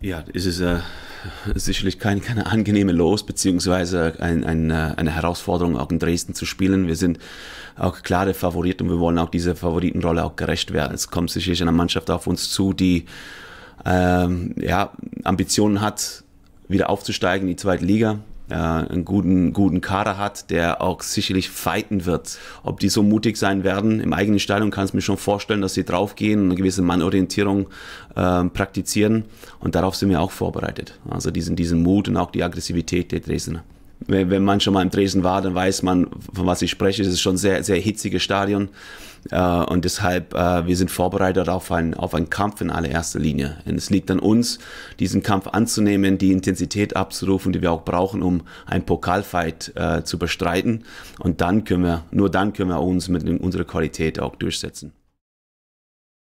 Ja, es ist äh, sicherlich kein, keine angenehme Los, beziehungsweise ein, ein, äh, eine Herausforderung, auch in Dresden zu spielen. Wir sind auch klare Favoriten und wir wollen auch dieser Favoritenrolle auch gerecht werden. Es kommt sicherlich eine Mannschaft auf uns zu, die ähm, ja, Ambitionen hat, wieder aufzusteigen in die zweite Liga äh, einen guten, guten Kader hat, der auch sicherlich fighten wird. Ob die so mutig sein werden, im eigenen Stadion kann es mir schon vorstellen, dass sie draufgehen und eine gewisse Mannorientierung äh, praktizieren. Und darauf sind wir auch vorbereitet. Also diesen, diesen Mut und auch die Aggressivität der Dresdner wenn, wenn man schon mal im Dresden war, dann weiß man, von was ich spreche. Es ist schon ein sehr, sehr hitziges Stadion. Äh, und deshalb, äh, wir sind vorbereitet auf, ein, auf einen Kampf in allererster Linie. Und es liegt an uns, diesen Kampf anzunehmen, die Intensität abzurufen, die wir auch brauchen, um einen Pokalfight äh, zu bestreiten. Und dann können wir, nur dann können wir uns mit unserer Qualität auch durchsetzen.